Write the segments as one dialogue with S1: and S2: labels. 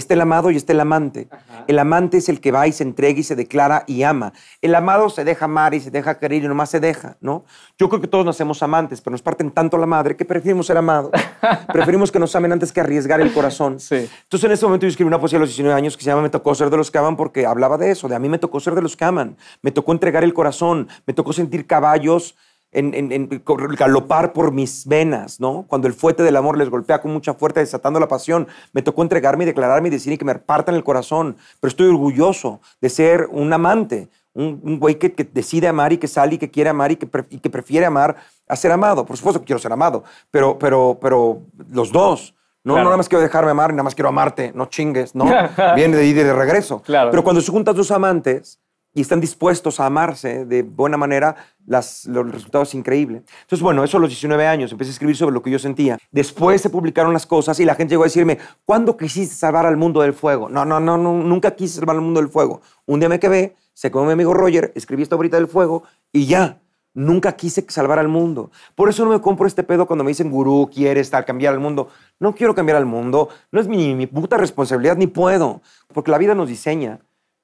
S1: Esté el amado y esté el amante. El amante es el que va y se entrega y se declara y ama. El amado se deja amar y se deja querer y nomás se deja, ¿no? Yo creo que todos nacemos amantes, pero nos parten tanto la madre que preferimos ser amados. preferimos que nos amen antes que arriesgar el corazón. Entonces en ese momento yo escribí una poesía a los 19 años que se llama Me tocó ser de los que aman porque hablaba de eso, de a mí me tocó ser de los que aman. Me tocó entregar el corazón, me tocó sentir caballos en, en, galopar por mis venas, ¿no? Cuando el fuete del amor les golpea con mucha fuerza, desatando la pasión, me tocó entregarme y declararme y decir que me repartan el corazón, pero estoy orgulloso de ser un amante, un, güey que, decide amar y que sale y que quiere amar y que, y que, prefiere amar a ser amado. Por supuesto que quiero ser amado, pero, pero, pero los dos. No, no nada más quiero dejarme amar, nada más quiero amarte, no chingues, ¿no? Viene de ir y de regreso. Claro. Pero cuando se juntan dos amantes, y están dispuestos a amarse de buena manera, las, los resultados increíbles. Entonces, bueno, eso a los 19 años, empecé a escribir sobre lo que yo sentía. Después se publicaron las cosas y la gente llegó a decirme, ¿cuándo quisiste salvar al mundo del fuego? No, no, no, nunca quise salvar al mundo del fuego. Un día me quedé, se quedó mi amigo Roger, escribí esta ahorita del fuego y ya. Nunca quise salvar al mundo. Por eso no me compro este pedo cuando me dicen, gurú, quieres cambiar al mundo. No quiero cambiar al mundo. No es mi, mi puta responsabilidad, ni puedo. Porque la vida nos diseña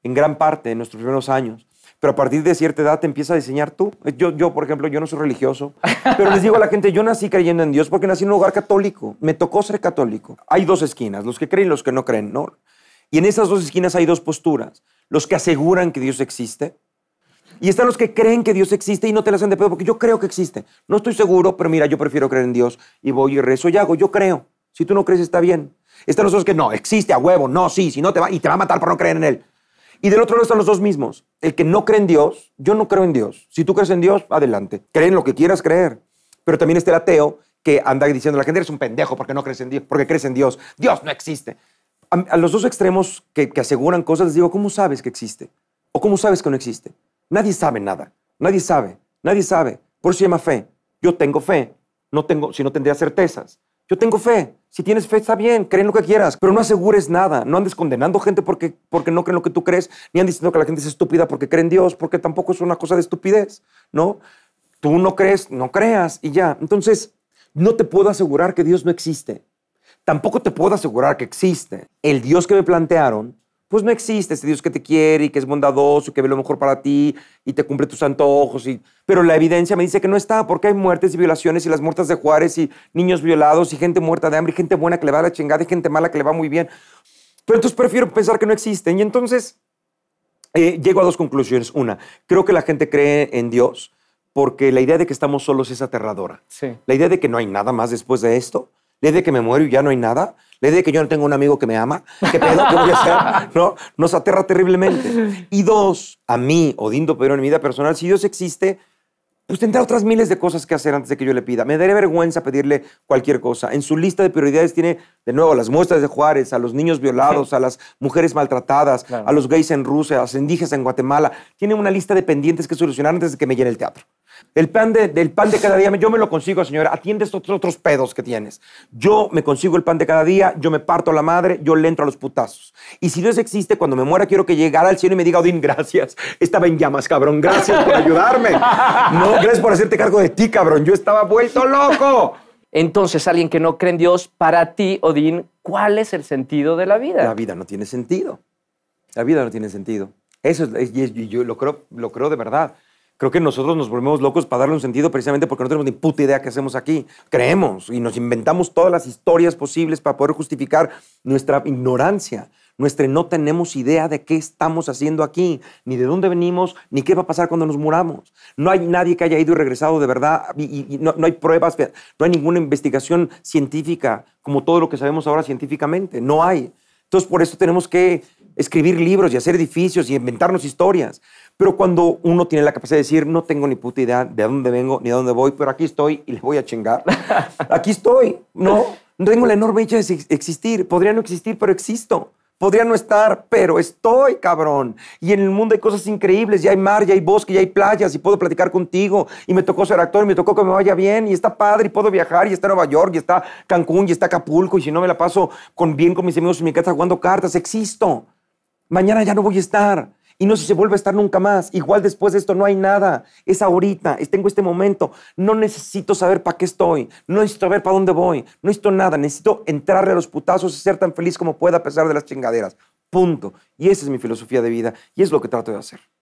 S1: en gran parte en nuestros primeros años. Pero a partir de cierta edad te empieza a diseñar tú. Yo, yo, por ejemplo, yo no soy religioso, pero les digo a la gente, yo nací creyendo en Dios porque nací en un lugar católico. Me tocó ser católico. Hay dos esquinas, los que creen y los que no creen, ¿no? Y en esas dos esquinas hay dos posturas. Los que aseguran que Dios existe y están los que creen que Dios existe y no te la hacen de pedo porque yo creo que existe. No estoy seguro, pero mira, yo prefiero creer en Dios y voy y rezo y hago. Yo creo. Si tú no crees, está bien. Están los otros que no, existe a huevo, no, sí, si no te va y te va a matar por no creer en Él. Y del otro lado están los dos mismos. El que no cree en Dios, yo no creo en Dios. Si tú crees en Dios, adelante. Cree en lo que quieras creer. Pero también está el ateo que anda diciendo a la gente, eres un pendejo porque no crees en Dios, porque crees en Dios. Dios no existe. A, los dos extremos que, aseguran cosas les digo, ¿cómo sabes que existe? ¿O cómo sabes que no existe? Nadie sabe nada. Nadie sabe. Nadie sabe. Por eso se llama fe. Yo tengo fe. No tengo, si no tendría certezas. Yo tengo fe. Si tienes fe, está bien, creen lo que quieras, pero no asegures nada. No andes condenando gente porque, porque no creen lo que tú crees, ni andes diciendo que la gente es estúpida porque creen en Dios, porque tampoco es una cosa de estupidez, ¿no? Tú no crees, no creas y ya. Entonces, no te puedo asegurar que Dios no existe. Tampoco te puedo asegurar que existe. El Dios que me plantearon pues no existe ese Dios que te quiere y que es bondadoso y que ve lo mejor para ti y te cumple tus antojos. Y... Pero la evidencia me dice que no está, porque hay muertes y violaciones y las muertas de Juárez y niños violados y gente muerta de hambre y gente buena que le va a la chingada y gente mala que le va muy bien. Pero entonces prefiero pensar que no existen. Y entonces eh, llego a dos conclusiones. Una, creo que la gente cree en Dios porque la idea de que estamos solos es aterradora. La idea de que no hay nada más después de esto le de que me muero y ya no hay nada? Le de que yo no tengo un amigo que me ama? ¿Qué pedo? ¿Qué voy a hacer? ¿No? Nos aterra terriblemente. Y dos, a mí, Odindo pero en mi vida personal, si Dios existe, pues tendrá otras miles de cosas que hacer antes de que yo le pida. Me daré vergüenza pedirle cualquier cosa. En su lista de prioridades tiene, de nuevo, las muestras de Juárez, a los niños violados, a las mujeres maltratadas, a los gays en Rusia, a las indígenas en Guatemala. Tiene una lista de pendientes que solucionar antes de que me llene el teatro. El pan de, del pan de cada día, yo me lo consigo, señora. Atiende estos otros pedos que tienes. Yo me consigo el pan de cada día, yo me parto a la madre, yo le entro a los putazos. Y si Dios existe, cuando me muera, quiero que llegara al cielo y me diga, Odín, gracias. Estaba en llamas, cabrón. Gracias por ayudarme. No, gracias por hacerte cargo de ti, cabrón. Yo estaba vuelto loco. Entonces, alguien que no cree en Dios, para ti, Odín, ¿cuál es el sentido de la vida? La vida no tiene sentido. La vida no tiene sentido. Eso es, y yo lo creo, lo creo de verdad. Creo que nosotros nos volvemos locos para darle un sentido precisamente porque no tenemos ni puta idea qué hacemos aquí. Creemos y nos inventamos todas las historias posibles para poder justificar nuestra ignorancia, nuestra no tenemos idea de qué estamos haciendo aquí, ni de dónde venimos, ni qué va a pasar cuando nos muramos. No hay nadie que haya ido y regresado de verdad y, no, no hay pruebas, no hay ninguna investigación científica como todo lo que sabemos ahora científicamente. No hay. Entonces por eso tenemos que escribir libros y hacer edificios y inventarnos historias. Pero cuando uno tiene la capacidad de decir, no tengo ni puta idea de dónde vengo ni de dónde voy, pero aquí estoy y le voy a chingar. aquí estoy, ¿no? Tengo la enorme dicha de existir. Podría no existir, pero existo. Podría no estar, pero estoy, cabrón. Y en el mundo hay cosas increíbles. Ya hay mar, ya hay bosque, ya hay playas y puedo platicar contigo. Y me tocó ser actor y me tocó que me vaya bien. Y está padre y puedo viajar. Y está Nueva York y está Cancún y está Acapulco. Y si no me la paso con bien con mis amigos y mi casa jugando cartas, existo. Mañana ya no voy a estar. Y no sé se vuelve a estar nunca más. Igual después de esto no hay nada. Es ahorita, tengo este momento. No necesito saber para qué estoy. No necesito saber para dónde voy. No necesito nada. Necesito entrarle a los putazos y ser tan feliz como pueda a pesar de las chingaderas. Punto. Y esa es mi filosofía de vida y es lo que trato de hacer.